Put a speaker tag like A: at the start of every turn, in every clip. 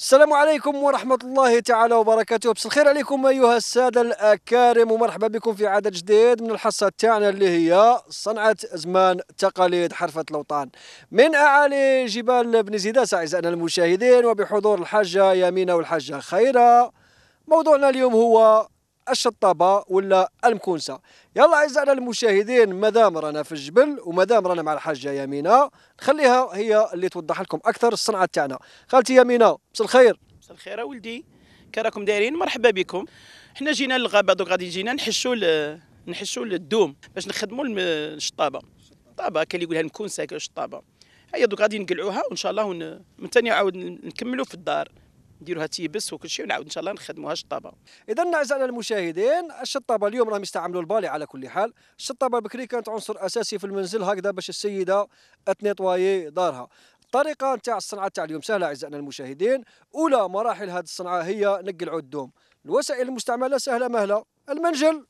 A: السلام عليكم ورحمة الله تعالى وبركاته بس الخير عليكم أيها السادة الأكارم ومرحبا بكم في عدد جديد من الحصة تاعنا اللي هي صنعة زمان تقاليد حرفة الأوطان من أعالي جبال بن زيداس أعزائنا المشاهدين وبحضور الحجة يمينة والحجة خيرة موضوعنا اليوم هو الشطابه ولا المكونسه يلا اعزائنا المشاهدين مادام رانا في الجبل ومادام رانا مع الحاجه يمينه نخليها هي اللي توضح لكم اكثر الصنعه تاعنا خالتي يمينه مساء الخير
B: مساء الخير ولدي كراكم دايرين مرحبا بكم حنا جينا للغابه دوك غادي جينا نحشوا نحشوا الدوم باش نخدموا الشطابه الشطابه كاين اللي يقولها المكونسه الشطابه هيا دوك غادي نقلعوها وان شاء الله ون... من ثاني عاود نكملوا في الدار
A: نديروها تيبس وكل شيء ونعاود ان شاء الله نخدموها شطابه اذا اعزائنا المشاهدين الشطابه اليوم راهم يستعملوا البالي على كل حال الشطابه بكري كانت عنصر اساسي في المنزل هكذا باش السيده تنيطواي دارها الطريقه نتاع الصنعه تاع اليوم سهله اعزائنا المشاهدين اولى مراحل هذه الصنعه هي نقلعوا الدوم الوسائل المستعمله سهله مهله المنجل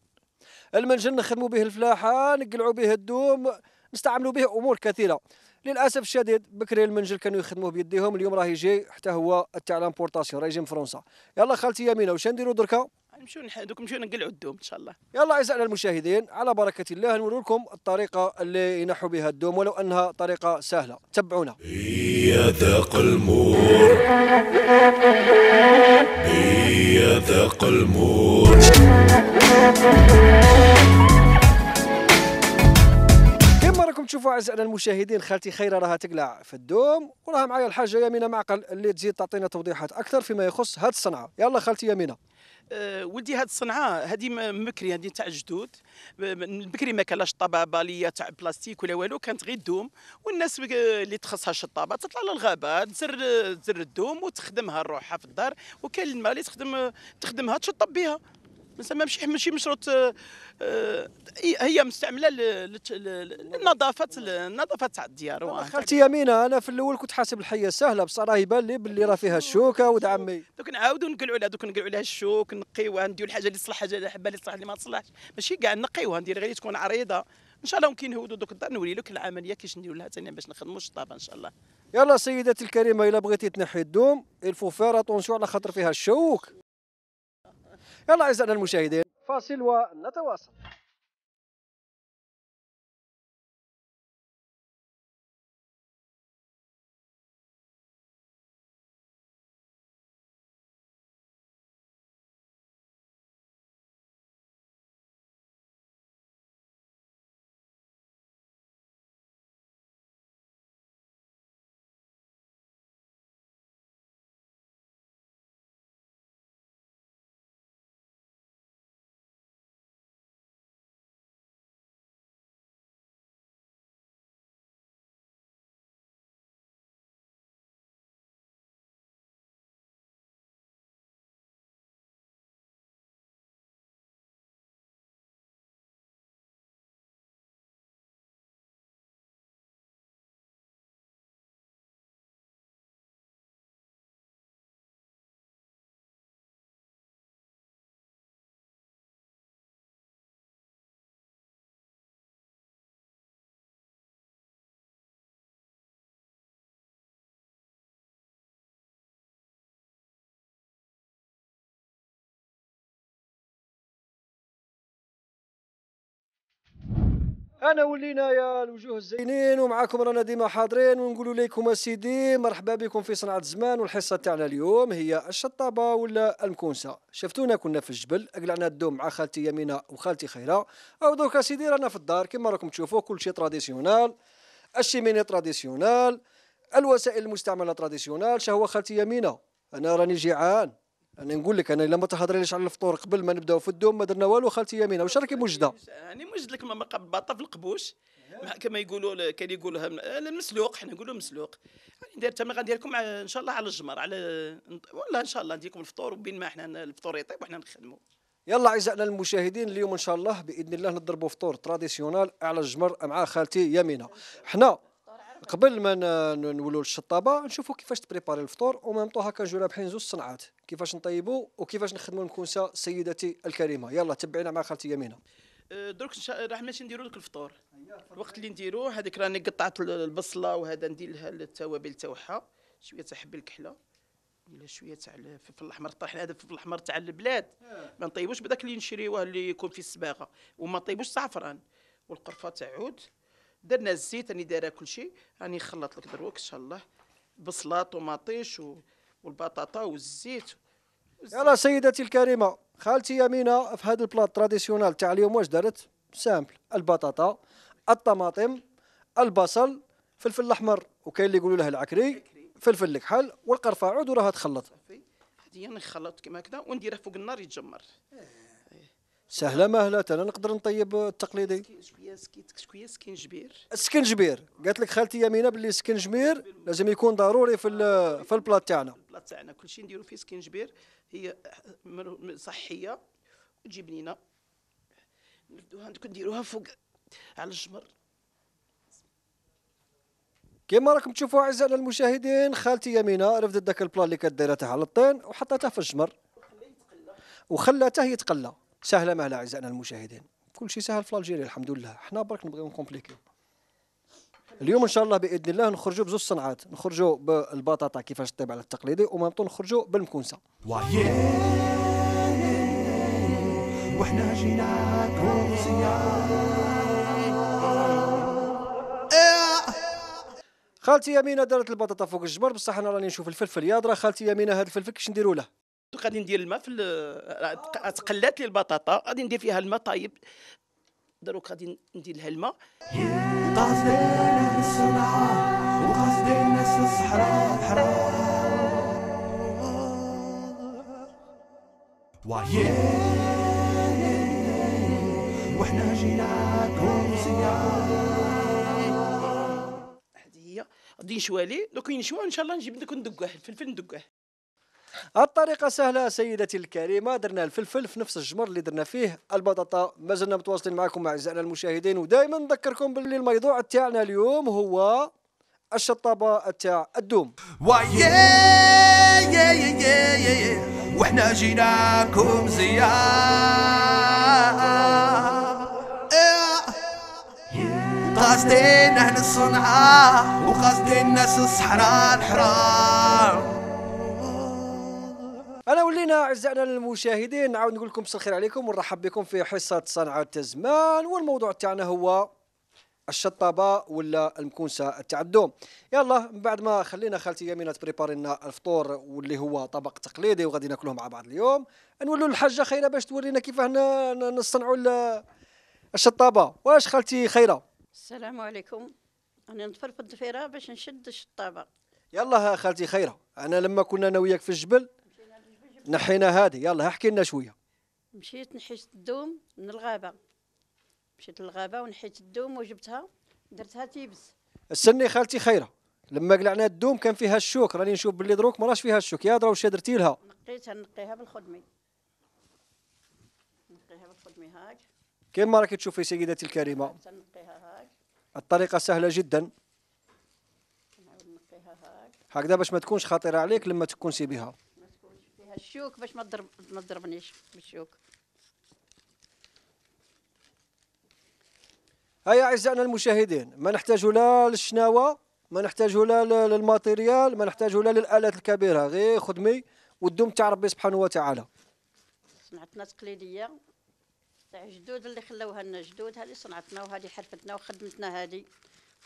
A: المنجل نخدموا به الفلاحه نقلعوا به الدوم نستعملوا به امور كثيره للاسف الشديد بكري المنجل كانوا يخدموه بيديهم اليوم راه يجي حتى هو تاع لامبورطاسيون راه يجي من فرنسا يلا خالتي يمينه واش نديروا دركا
B: نمشيو دوك نمشيو نقلعوا الدوم ان شاء الله
A: يلا اعزائنا المشاهدين على بركه الله نوري لكم الطريقه اللي ينحوا بها الدوم ولو انها طريقه سهله تبعونا يا ذاق المور يا ذاق المور نشوفوا اعزائنا المشاهدين خالتي خيره راها تقلع في الدوم وراها معايا الحاجه يمينه معقل اللي تزيد تعطينا توضيحات اكثر فيما يخص هذه الصنعه يلا خالتي يمينه
B: أه ولدي هاد الصنعه هذه مكري هذه تاع الجدود بكري ما كانلاش طبابه ليا تاع بلاستيك ولا والو كانت غير الدوم والناس اللي تخصها الشطابه تطلع للغابه تزر تزر الدوم وتخدمها روحها في الدار وكاين الماء اللي تخدم تخدمها تشطب بها مسمى ماشي ماشي مشروط آه، آه، هي مستعمله للنظافه النظافه تاع الديار
A: خالتي يمينه انا في الاول كنت حاسب الحيه سهله بصراحه يبان لي باللي راه فيها الشوكه ود عمي
B: دوك نعاودوا نقلعوا لها دوك نقلعو لها الشوك نقيوها نديروا الحاجه اللي تصلح حاجه اللي حبه اللي تصلح اللي ما تصلحش ماشي كاع نقيوها ندير غير تكون عريضه ان شاء الله ممكن نهودوا دوك الدار نوري لك العمليه كيش نديرو لها ثاني باش
A: نخدموا الشطابه ان شاء الله يلا سيدتي الكريمه الا بغيتي تنحي الدوم الفو فير على خاطر فيها الشوك يلا اعزائنا المشاهدين فاصل ونتواصل انا ولينا يا الوجوه الزينين ومعاكم رانا ديما حاضرين ونقولوا لكم اسيدي مرحبا بكم في صنعه الزمان والحصه تاعنا اليوم هي الشطابه ولا المكونسه شفتونا كنا في الجبل قلعنا الدوم مع خالتي يمينه وخالتي خيره او دوك اسيدي رانا في الدار كما راكم تشوفوا كل شيء تراديسيونال الشيميني تراديسيونال الوسائل المستعمله تراديسيونال شهوه خالتي يمينه انا راني جيعان انا نقول لك انا لما ما ليش على الفطور قبل ما نبداو في الدوم ما درنا والو خالتي يمينه واش راكي موجده
B: يعني موجد لك باطا في القبوش كما يقولوا كان يقولوها آه، المسلوق حنا نقولوا مسلوق يعني ندير تما غندير لكم ان شاء الله على الجمر على ولا ان شاء الله لكم الفطور وبين ما احنا الفطور يطيب وحنا نخدموا
A: يلا اعزائنا المشاهدين اليوم ان شاء الله باذن الله نضربوا فطور تراديسيونال على الجمر مع خالتي يمينه حنا قبل ما نولوا للشطابه نشوفوا كيفاش تبريباري الفطور وميم طو هكا نجيو رابحين زوج صنعات كيفاش نطيبوا وكيفاش نخدموا المكونسه سيدتي الكريمه يلا تبعينا مع خالتي يمينه
B: أه، دروك راح ماشي نديروا لك الفطور الوقت اللي نديروه هذيك راني قطعت البصله وهذا ندير لها التوابل تاعها شويه تاع حب الكحله ولا شويه تاع الفلفل الاحمر طرحنا هذا الفلفل الاحمر تاع البلاد آه. ما نطيبوش بداك اللي نشريوه اللي يكون في الصباغه وما نطيبوش الزعفران والقرفه تاع عود درنا الزيت راني دايره شيء راني نخلط لك دروك ان شاء الله بصله طوماطيش و والبطاطا والزيت,
A: والزيت. يلا سيدتي الكريمه خالتي يمينه في هذا البلاط تراديسيونال تاع اليوم واش دارت سامبل البطاطا الطماطم البصل فلفل الاحمر وكاين اللي يقولوا له العكري فلفل الكحل والقرفه عود وراها تخلط
B: هذه نخلط كما هكذا ونديرها فوق النار يتجمر إيه.
A: سهله مهله انا نقدر نطيب التقليدي
B: شويه سكنجبير
A: السكنجبير قالت لك خالتي يمينه باللي جبير لازم يكون ضروري في في البلاط تاعنا
B: البلاط تاعنا كلشي نديرو فيه سكنجبير هي صحيه بنينه نبدوها نديروها فوق على الجمر
A: كما راكم تشوفوا اعزائنا المشاهدين خالتي يمينه رفدت داك البلا اللي كديرها تاع على الطين وحطتها في الجمر وخلاته يتقلى سهله مهلا اعزائنا المشاهدين كل شيء سهل في الجيري الحمد لله احنا برك نبغيو نكومبليكيو اليوم ان شاء الله باذن الله نخرجوا بزوج صنعات نخرجوا بالبطاطا كيفاش طيب على التقليدي وما نخرجوا بالمكونسه وحنا
B: جيناكم
A: خالتي يمينة دارت البطاطا فوق الجبر بصح انا راني نشوف الفلفل ياضرة خالتي يمينة هذا الفلفل كيش نديرو له
B: غادي ندير الماء في تقلات لي البطاطا غادي ندير فيها الماء طايب دروك غادي ندير لها الماء
A: وحنا جيناكم زيار
B: هذه هي غادي نشوى ليه دوك نشوى ان شاء الله نجيب لك ندقوه الفلفل ندقوه
A: الطريقه سهله سيدتي الكريمه درنا الفلفل في نفس الجمر اللي درنا فيه البطاطا مازلنا متواصلين معكم اعزائنا المشاهدين ودائما نذكركم باللي الموضوع تاعنا اليوم هو الشطابه تاع الدوم وحنا جيناكم زياره قاصدين اهل الصنعاء وقاصدين ناس الصحراء الحرام انا ولينا اعزائنا المشاهدين نعاود نقول لكم الخير عليكم ونرحب بكم في حصه صنعه الزمان والموضوع تاعنا هو الشطابه ولا المكونسه تاع الدوم يلا من بعد ما خلينا خالتي يمينه تبريباري لنا الفطور واللي هو طبق تقليدي وغادي ناكلوه مع بعض اليوم نولوا للحاجه خيره باش تورينا كيفاه نصنعوا الشطابه واش خالتي خيره
C: السلام عليكم انا نتفرفض فيرا باش نشد الشطابه
A: يلا خالتي خيره انا لما كنا انا وياك في الجبل نحينا هذه يلا احكي لنا شويه
C: مشيت نحيت الدوم من الغابه مشيت للغابه ونحيت الدوم وجبتها درتها تيبس
A: السني خالتي خيره لما قلعنا الدوم كان فيها الشوك راني نشوف باللي دروك ما راش فيها الشوك يا درا واش درتي لها
C: نقيتها نقيها بالخدمي نقيها بالخدمي هاك
A: كيما راكي تشوفي سيدتي الكريمه نقيها هاك الطريقه سهله جدا نقيها هاك هكذا باش ما تكونش خطيره عليك لما تكون سي بها
C: عليها الشوك باش ما تضرب ما تضربنيش بالشوك
A: هيا اعزائنا المشاهدين ما نحتاج لا للشناوه ما نحتاج لا للماتيريال ما نحتاج لا للالات الكبيره غير خدمي والدوم تاع ربي سبحانه وتعالى
C: صنعتنا تقليديه تاع جدود اللي خلوها لنا جدود هذه صنعتنا وهذه حرفتنا وخدمتنا هذه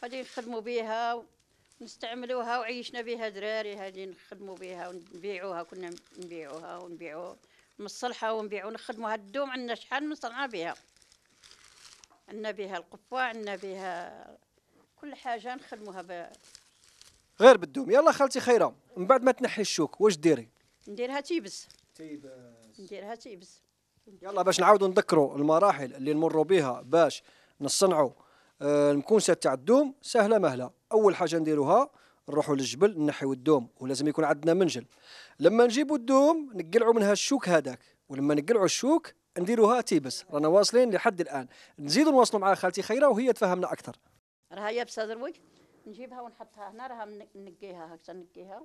C: غادي نخدموا بها نستعملوها وعيشنا بها دراري هذه نخدموا بها ونبيعوها كنا نبيعوها ونبيعو مصلحة ونبيعو نخدموها الدوم عندنا شحال من صنعه بها عندنا بها القفة عندنا بها كل حاجه نخدموها ب...
A: غير بالدوم يلا خالتي خيره من بعد ما تنحي الشوك واش ديري
C: نديرها تيبس تيبس نديرها تيبس
A: يلا باش نعاودوا نذكروا المراحل اللي نمروا بها باش نصنعوا آه، المكونسه تاع الدوم سهله مهله اول حاجه نديروها نروحوا للجبل نحيو الدوم ولازم يكون عندنا منجل لما نجيبوا الدوم نقلعوا منها الشوك هذاك ولما نقلعوا الشوك نديروها تيبس رانا واصلين لحد الان نزيدوا نواصلوا مع خالتي خيره وهي تفهمنا اكثر
C: راها يابسه دروي نجيبها ونحطها هنا راها نقيها هكا نقيها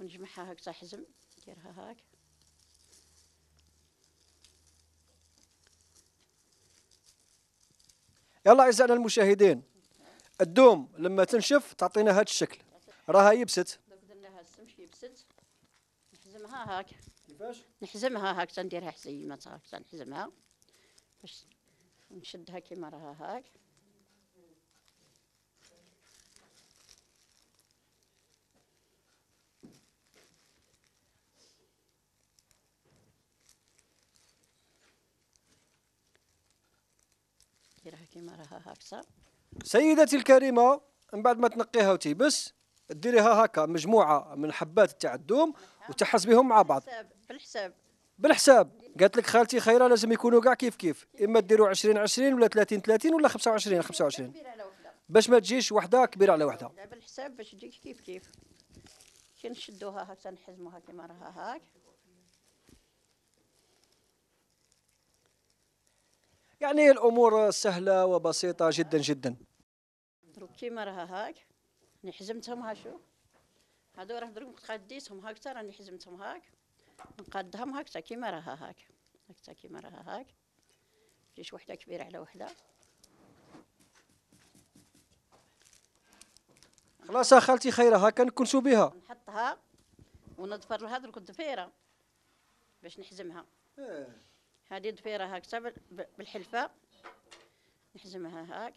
C: ونجمعها هكا حزم نديرها هكا
A: يلا اعزائنا المشاهدين الدوم لما تنشف تعطينا هذا الشكل راها يبست يبست
C: نحزمها هاك كيفاش نحزمها هاك تنديرها حزيمات هاك تنحزمها باش نشدها كيما راها هاك نديرها كيما راها صافي
A: سيدتي الكريمه من بعد ما تنقيها وتيبس ديريها هكا مجموعه من حبات تاع الدوم وتحسبيهم مع بعض بالحساب بالحساب قالت لك خالتي خيره لازم يكونوا كاع كيف كيف اما ديروا 20 20 ولا 30 30 ولا 25 25 باش ما تجيش وحده كبيره على وحده
C: بالحساب باش تجيك كيف كيف كي نشدوها هكا نحزموها كيما راها هاك
A: يعني الامور سهله وبسيطه جدا جدا
C: كيما راها هاك راني حزمتهم ها شو هادو راه درك قديتهم هاك راني حزمتهم هاك نقادهم هاك كيما راها هاك هاك كيما راها هاك جيش وحده كبيره على وحده
A: خلاص خالتي خيره هاك نكونسو بها
C: نحطها ونضفر لها درك الضفيره باش نحزمها إيه. هذه ضفيرة هكذا بالحلفة نحزمها هاك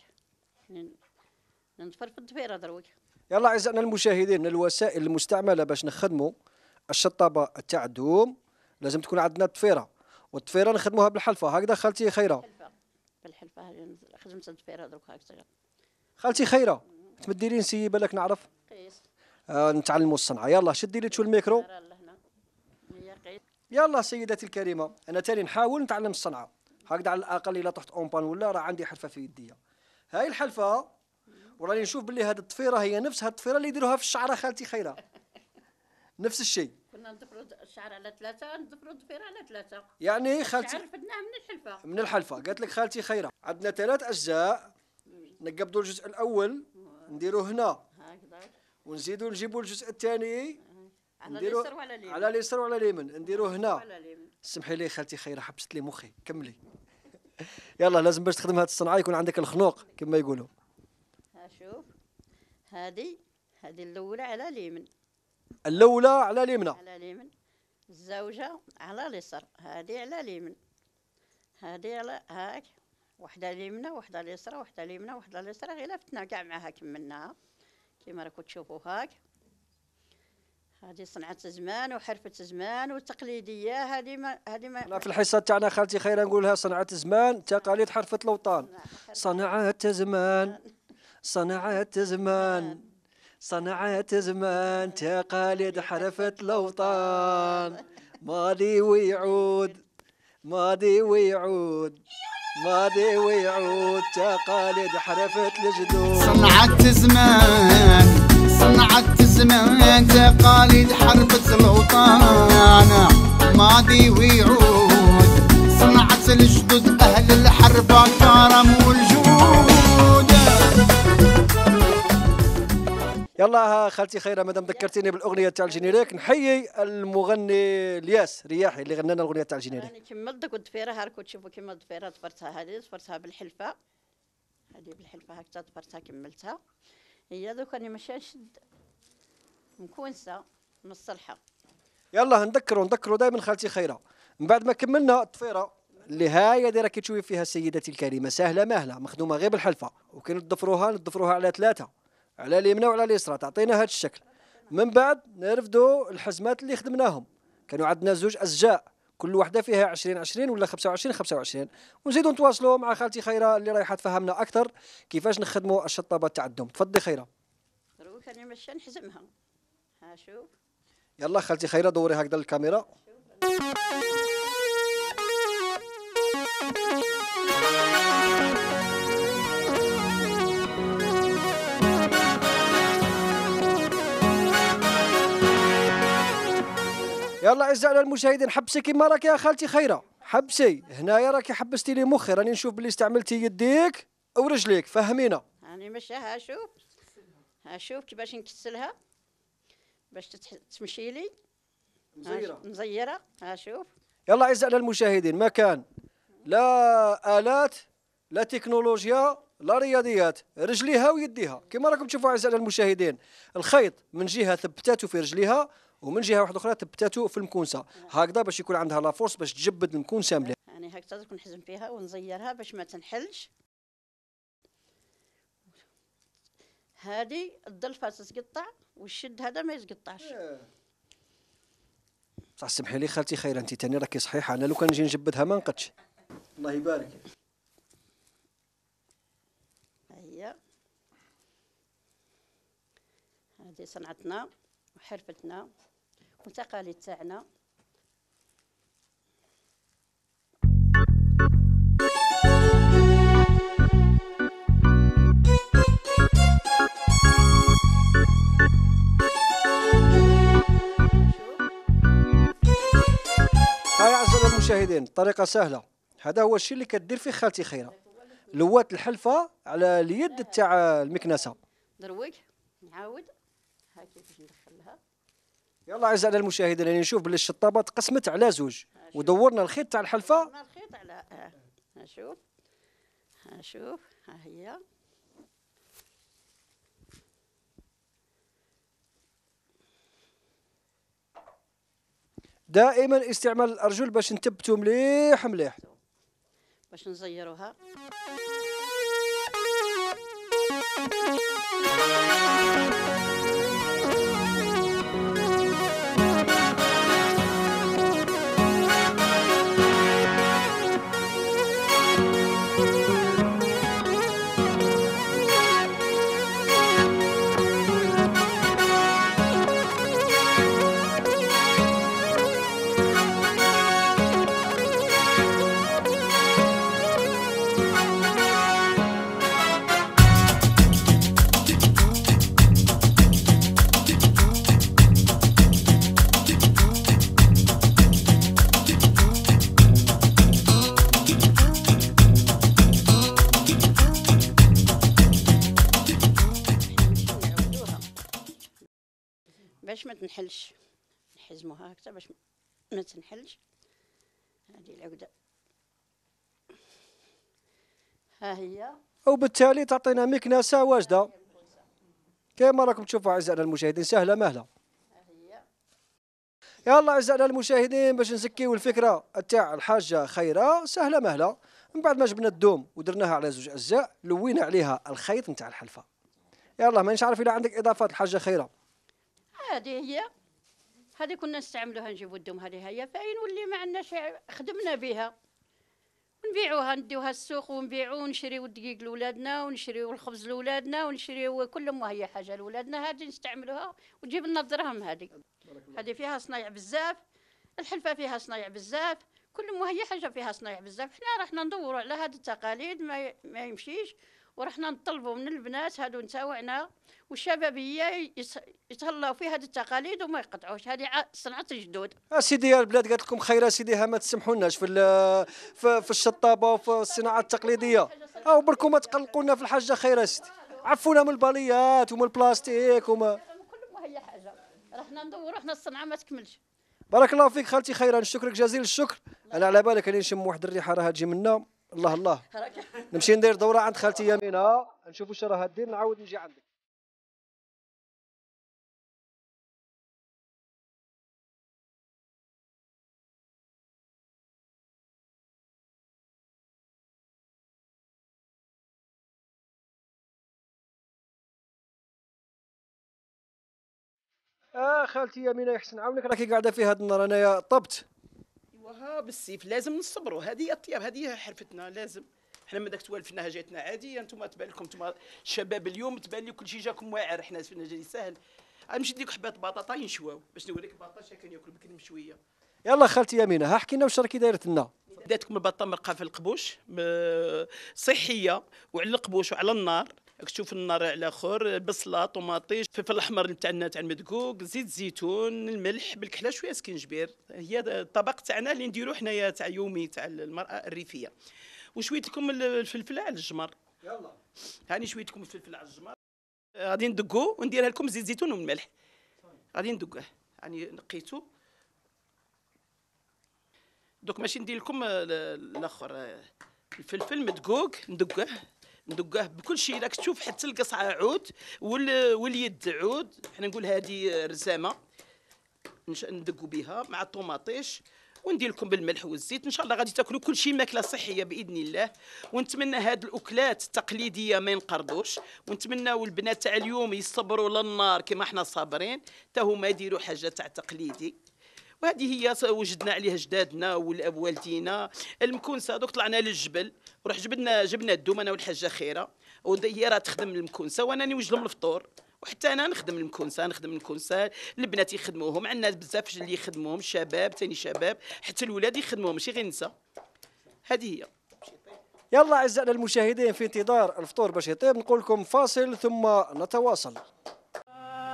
C: ننفر في الضفيرة دروك
A: يلا أعزائنا المشاهدين الوسائل المستعملة باش نخدموا الشطابة تاع الدوم لازم تكون عندنا الضفيرة والضفيرة نخدموها بالحلفة هكذا خالتي خيرة
C: بالحلفة خدمت الضفيرة دروك هكذا
A: خالتي خيرة تمدي لي نسيي بالك نعرف قيس آه نتعلموا الصنعة يلا شدي لي تشو الميكرو يلا سيدتي الكريمه انا تاني نحاول نتعلم الصنعه هكذا على الاقل الا طحت اونبان ولا راه عندي حلفه في يديا هاي الحلفه وراني نشوف باللي هاد الطفيره هي نفس هاد الطفيره اللي يديروها في الشعره خالتي خيره نفس الشيء
C: كنا نضفروا الشعر على ثلاثه نضفروا الضفيره على ثلاثه
A: يعني خالتي عرفتناها من الحلفه من الحلفه قالت لك خالتي خيره عندنا ثلاث اجزاء نقبضوا الجزء الاول نديروه هنا هكذا ونزيدوا نجيبوا الجزء الثاني على اليسر وعلى اليمين على اليسر وعلى اليمين نديرو هنا سمحي لي خالتي خيره حبست لي مخي كملي يلا لازم باش تخدم هذه الصنعه يكون عندك الخنوق كما يقولوا
C: ها شوف هذه هذه الاولى على اليمين
A: الاولى على اليمنى
C: على اليمين الزوجه على اليسر هذه على اليمين هذه على هاك وحده اليمنى وحده اليسرى وحده اليمنى وحده اليسرى غير لفتنا كاع معاها كملناها كما راكم تشوفوا هاك هذه صنعة زمان وحرفة زمان وتقليدية هذه ما هذه ما في الحصة
A: تاعنا خالتي خير نقولها صنعة زمان تقاليد حرفة الأوطان صنعة زمان صنعة زمان صنعة زمان تقاليد حرفة الأوطان ماضي ويعود ماضي ويعود ماضي ويعود تقاليد حرفة الجدود صنعة زمان
B: صنعت زمان تقاليد حرب الأوطان ماضي ويعود صنعت الجدد أهل الحرب كرم والجود
A: يلا خالتي خيره مادام ذكرتيني بالاغنيه تاع الجينيريك نحيي المغني الياس رياحي اللي غنى لنا الاغنيه تاع الجينيريك انا
C: كملت دك الضفيره فيها هاك تشوفوا كما الدفيره طفرتها هذه طفرتها بالحلفه هذه بالحلفه هكذا طفرتها كملتها هي دوك راني ماشي نشد مكونسه من الصلحه
A: يلا نذكروا نذكروا دائما خالتي خيره من بعد ما كملنا الطفيره اللي هاي اللي راكي تشوفي فيها سيدتي الكريمه سهله ماهله مخدومه غير بالحلفه وكي نضفروها نضفروها على ثلاثه على اليمنى وعلى اليسرى تعطينا هذا الشكل من بعد نرفدوا الحزمات اللي خدمناهم كانوا عندنا زوج ازجاء كل وحده فيها 20 20 ولا 25 25 ونزيدوا نتواصلوا مع خالتي خيره اللي رايحه تفهمنا اكثر كيفاش نخدموا الشطابه تاع الدم تفضلي خيره
C: روك انا مشى نحزمها ها شوف
A: يلا خالتي خيره دوري هكذا الكاميرا يلا اعزائنا المشاهدين حبسي كيما راك يا خالتي خيره حبسي هنايا راكي حبستي لي مخي راني نشوف بلي استعملتي يديك ورجليك فهمينا
C: راني مشاها اشوف اشوف كيفاش نكسلها باش تمشي لي مزيره مزيره اشوف
A: يلا اعزائنا المشاهدين ما كان لا الات لا تكنولوجيا لا رياضيات رجليها ويديها كما راكم تشوفوا اعزائنا المشاهدين الخيط من جهه ثبتاته في رجليها ومن جهه واحده اخرى تبتاتو في المكونسه هكذا باش يكون عندها لا فورس باش تجبد المكونسه مليح
C: يعني هكذا نحزم فيها ونزيرها باش ما تنحلش هذه الضلفه تتقطع والشد هذا ما يتقطعش
A: بصح سمحي لي خالتي خير انت تاني راكي صحيحه انا لو كان نجي نجبدها ما نقدش الله يبارك هي
C: هذه صنعتنا وحرفتنا التقاليد تاعنا
A: هاي اعزائي المشاهدين الطريقه سهله هذا هو الشيء اللي كدير فيه خالتي خيره لوات الحلفه على اليد تاع المكنسه
C: درويك نعاود هاكي
A: يلا عز على المشاهد يعني نشوف باللي الشطابه تقسمت على زوج ودورنا الخيط تاع الحلفه دورنا
C: الخيط على آه، ها شوف ها شوف ها هي
A: دائما استعمال الارجل باش نثبتو مليح مليح
C: باش نزيروها العصا باش ما تنحلش هذه العقده ها هي
A: وبالتالي تعطينا مكنسه واجده كما راكم تشوفوا اعزائنا المشاهدين سهله مهله يلا اعزائنا المشاهدين باش نزكيو الفكره تاع الحاجه خيره سهله مهله من بعد ما جبنا الدوم ودرناها على زوج اجزاء لوينا عليها الخيط نتاع الحلفه يلا مانيش عارف الا عندك اضافات الحاجه خيره
C: هذه هي هذه كنا نستعملوها نجيبو الدم هذه هي فاين واللي ما عندناش خدمنا بها نبيعوها نديوها السوق ونبيعو ونشريو الدقيق لولادنا ونشريو الخبز لولادنا ونشريو كل ما هي حاجه لولادنا هذه نستعملوها وتجيب لنا الدراهم هذه هذه فيها صنايع بزاف الحلفه فيها صنايع بزاف كل ما هي حاجه فيها صنايع بزاف حنا رحنا ندوروا على هذه التقاليد ما, ما يمشيش ورحنا نطلبوا من البنات هادو نتاوعنا والشبابيه يتهلاو في هذه التقاليد وما يقطعوش هذه صنعه الجدود
A: آه، سيدي البلاد قالت لكم خير سيدي ما تسمحوناش في في الشطابه وفي الصناعه التقليديه او آه، بركم ما تقلقوا لنا في الحاجه خير سيدي عفونا من الباليات ومن البلاستيك وما
C: كل ما هي حاجه رحنا ندور حنا الصنعه ما تكملش
A: بارك الله فيك خالتي خيرا نشكرك جزيل الشكر انا على بالك اني نشم واحد الريحه راها تجي منا الله الله نمشي ندير دوره عند خالتي يمينه نشوف واش راها دير نعاود نجي عندك اه خالتي يمينه يحسن عاونك راكي قاعده في هذا النهار انايا طبت
B: وها بالسيف لازم نصبروا هذه الطياب هذه حرفتنا لازم حنا ما داك توالفنا جاتنا عاديه انتم تبان لكم انتم شباب اليوم تبان لي كل شيء جاكم واعر حنا فينا جاي سهل نمشي نديك حبات بطاطا ينشواو باش نوريك بطاطا كان ياكل بكري مشويه
A: يلا خالتي يمينه ها حكينا واش راكي دايره لنا
B: داتكم البطاطا مرقه في القبوش صحيه وعلى القبوش وعلى النار تشوف النار على اخر بصله طوماطيش الفلفل الاحمر تاعنا تاع المدقوق زيت الزيتون الملح بالكحله شويه سكنجبير هي الطبق تاعنا اللي نديروه حنايا تاع يومي تاع المراه الريفيه وشويه لكم الفلفله على الجمر يلا هاني شويه لكم الفلفله على الجمر غادي ندقو ونديرها لكم زيت الزيتون والملح غادي ندقوه يعني نقيتو دوك ماشي ندير لكم الاخر الفلفل مدقوق ندقوه ندقاه بكل شيء راك تشوف حتى القصعه عود وال... واليد عود حنا نقول هذه رسامه ندقوا بها مع الطوماطيش وندير لكم بالملح والزيت ان شاء الله غادي تاكلوا كل شيء ماكله صحيه باذن الله ونتمنى هاد الاكلات التقليديه ما ينقرضوش ونتمناو البنات تاع اليوم يصبروا للنار كما حنا صابرين حتى هما يديروا حاجه تاع تقليدي وهذه هي وجدنا عليها جدادنا والاب المكونسه دوك طلعنا للجبل ورح جبنا جبنا الدوم انا والحاجه خيره وهي راه تخدم المكونسه وانا نوجد لهم الفطور وحتى انا نخدم المكونسه نخدم المكونسه البنات يخدموهم عندنا بزاف اللي يخدموهم شباب ثاني شباب حتى الولاد يخدموهم ماشي غير النساء
A: هذه هي يلا اعزائنا المشاهدين في انتظار الفطور باش يطيب نقول لكم فاصل ثم نتواصل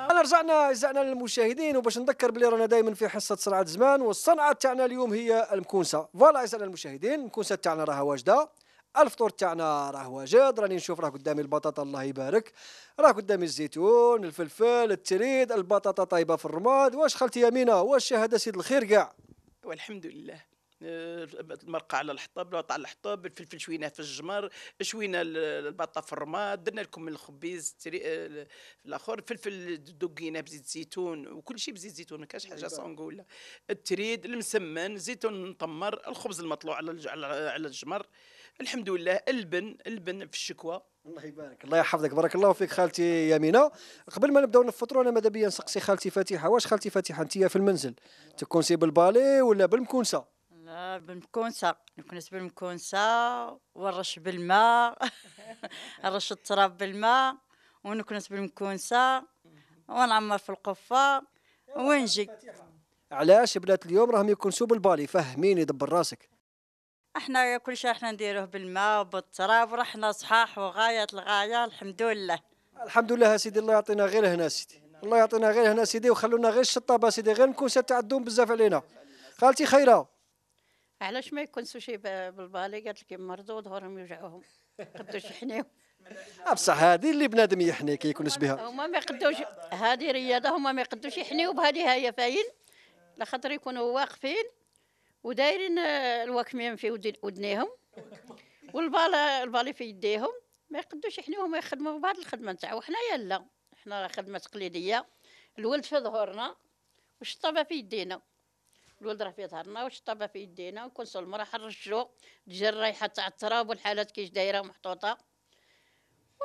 A: نعم. انا رجعنا رجعنا للمشاهدين وباش نذكر بلي رانا دائما في حصه صنعه زمان والصنعه تاعنا اليوم هي المكونسه فوالا رجعنا للمشاهدين المكونسه تاعنا راها واجده الفطور تاعنا راه واجد راني نشوف راه قدامي البطاطا الله يبارك راه قدامي الزيتون الفلفل التريد البطاطا طايبه في الرماد واش خالتي يمينه واش شهاده سيد الخير كاع
B: والحمد لله المرقة على الحطب لوط على الحطب الفلفل شوينا في الجمر شوينا البطة في الرماد درنا لكم من الخبيز الاخر الفلفل دقينا بزيت زيتون وكل شيء بزيت زيتون ما كاش حاجه أيوة. صنقوله التريد المسمن زيتون مطمر الخبز المطلوع على على الجمر الحمد لله البن البن في الشكوى الله يبارك
A: الله يحفظك بارك الله فيك خالتي يمينه قبل ما نبداو نفطروا انا ماذا بيا نسقسي خالتي فاتحه واش خالتي فاتحه انت في المنزل تكونسي بالبالي ولا بالمكونسه
C: بالمكونسة نكنس بالمكونسة ونرش بالماء نرش التراب بالماء ونكنس بالمكونسة ونعمر في القفة ونجي
A: علاش بنات اليوم راهم يكونسوا بالبالي فهميني دبر راسك
C: احنا كل شيء احنا نديروه بالماء وبالتراب ورحنا صحاح وغاية الغاية الحمد لله
A: الحمد لله سيدي الله يعطينا غير هنا سيدي نعم. الله يعطينا غير هنا سيدي وخلونا غير الشطابه سيدي غير نكون ستعدون بزاف علينا خالتي خيره
C: علاش ما يكونش شي بالبالي قالت لك مرضوا ظهرهم يوجعوهم قدوش يحنيو
A: آه، بصح هذه اللي بنادم يحني كي يكونش بها
C: هما ما يقدوش هذه رياضه هما ما يقدوش يحنيو بهذه هي فاين لخاطر يكونوا واقفين ودايرين آه، الوكمين في ودنيهم والبالا البالي في يديهم ما يقدوش يحنيوهم يخدموا بهذه الخدمه نتاعو حنايا لا حنا راه خدمه تقليديه الولد في ظهورنا والشطابه في يدينا الولد راه في ظهرنا وشطابة في يدينا وكنسول المرا حرشو تجر رايحه تاع التراب والحالات كيش دايره محطوطه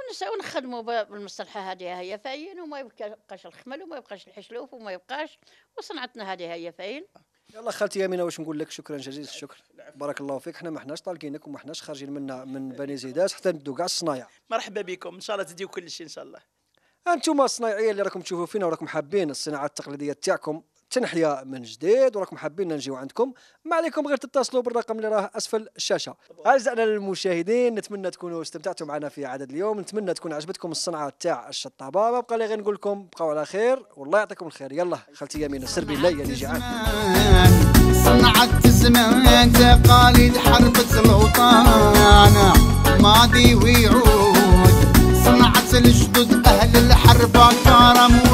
C: ونسعوا نخدموا بالمصلحه ها هي فاين وما يبقاش الخمل وما يبقاش الحشلوف وما يبقاش وصنعتنا هذه هي فاين
A: يلا خالتي امينه واش نقول لك شكرا جزيلا الشكر بارك الله فيك حنا ما حناش طالقينك وما حناش خارجين من من بني زيدات حتى ندو كاع الصنايع
B: مرحبا بكم ان شاء الله تديو كل شيء ان شاء الله
A: انتم الصنايعيه اللي راكم تشوفوا فينا وراكم حابين الصناعه التقليديه تاعكم تنحيا من جديد وراكم حابين نجيو عندكم ما عليكم غير تتصلوا بالرقم اللي راه اسفل الشاشه اعزائنا المشاهدين نتمنى تكونوا استمتعتوا معنا في عدد اليوم نتمنى تكون عجبتكم الصنعه تاع الشطابه ما بقى لي غير نقول لكم بقاو على خير والله يعطيكم الخير يلا خالتي يمين السربي لا يجي جعان صنعت الزمان تقاليد حرب الوطن
B: ماضي ويعود صنعت الجدد اهل الحرب كرموا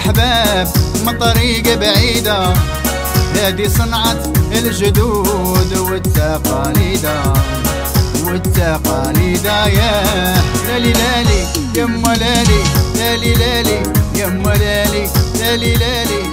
B: الحباب من طريق بعيدة هذه صنعة الجدود والتقاليد والتقاليد يا لالي لالي يا
A: لالي لالي لالي يما لالي لالي لالي